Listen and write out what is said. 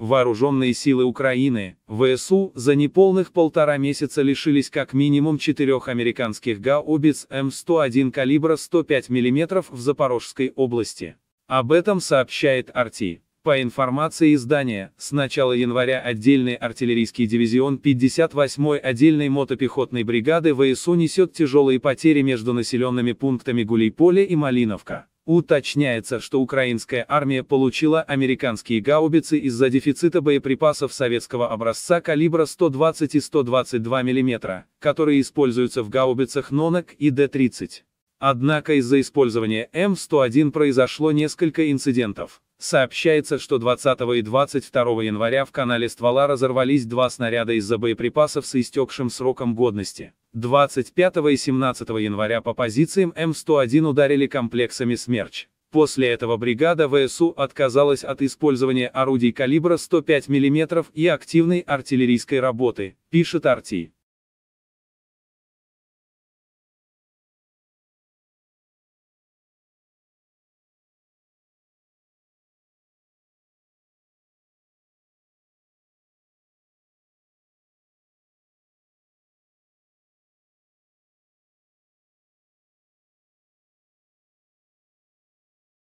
Вооруженные силы Украины, ВСУ, за неполных полтора месяца лишились как минимум четырех американских гаубиц М101 калибра 105 мм в Запорожской области. Об этом сообщает Арти. По информации издания, с начала января отдельный артиллерийский дивизион 58-й отдельной мотопехотной бригады ВСУ несет тяжелые потери между населенными пунктами Гулейполе и Малиновка. Уточняется, что украинская армия получила американские гаубицы из-за дефицита боеприпасов советского образца калибра 120 и 122 мм, которые используются в гаубицах «Нонок» и Д-30. Однако из-за использования М101 произошло несколько инцидентов. Сообщается, что 20 и 22 января в канале ствола разорвались два снаряда из-за боеприпасов с истекшим сроком годности. 25 и 17 января по позициям М101 ударили комплексами «Смерч». После этого бригада ВСУ отказалась от использования орудий калибра 105 мм и активной артиллерийской работы, пишет Арти.